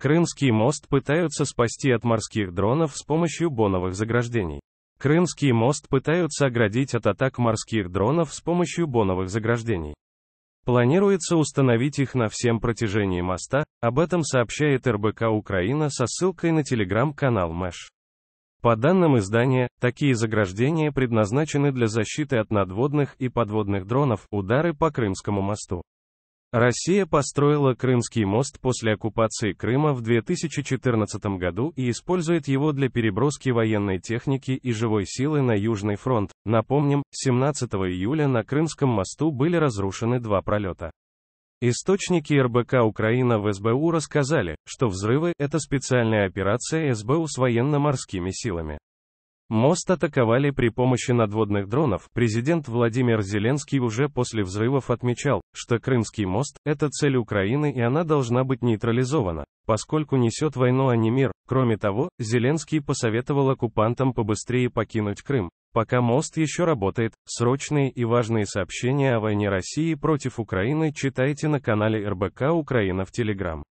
Крымский мост пытаются спасти от морских дронов с помощью боновых заграждений. Крымский мост пытаются оградить от атак морских дронов с помощью боновых заграждений. Планируется установить их на всем протяжении моста, об этом сообщает РБК Украина со ссылкой на телеграм-канал МЭШ. По данным издания, такие заграждения предназначены для защиты от надводных и подводных дронов, удары по Крымскому мосту. Россия построила Крымский мост после оккупации Крыма в 2014 году и использует его для переброски военной техники и живой силы на Южный фронт. Напомним, 17 июля на Крымском мосту были разрушены два пролета. Источники РБК Украина в СБУ рассказали, что взрывы – это специальная операция СБУ с военно-морскими силами. Мост атаковали при помощи надводных дронов. Президент Владимир Зеленский уже после взрывов отмечал, что Крымский мост – это цель Украины и она должна быть нейтрализована, поскольку несет войну, а не мир. Кроме того, Зеленский посоветовал оккупантам побыстрее покинуть Крым. Пока мост еще работает, срочные и важные сообщения о войне России против Украины читайте на канале РБК Украина в Телеграм.